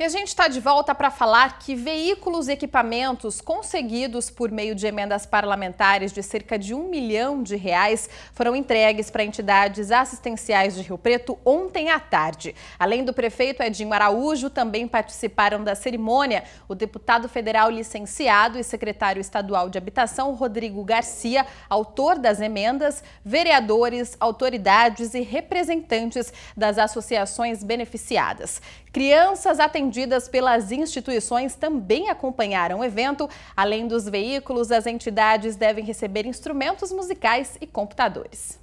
E a gente está de volta para falar que veículos e equipamentos conseguidos por meio de emendas parlamentares de cerca de um milhão de reais foram entregues para entidades assistenciais de Rio Preto ontem à tarde. Além do prefeito Edinho Araújo, também participaram da cerimônia o deputado federal licenciado e secretário estadual de Habitação, Rodrigo Garcia, autor das emendas, vereadores, autoridades e representantes das associações beneficiadas. Crianças atendidas respondidas pelas instituições também acompanharam o evento. Além dos veículos, as entidades devem receber instrumentos musicais e computadores.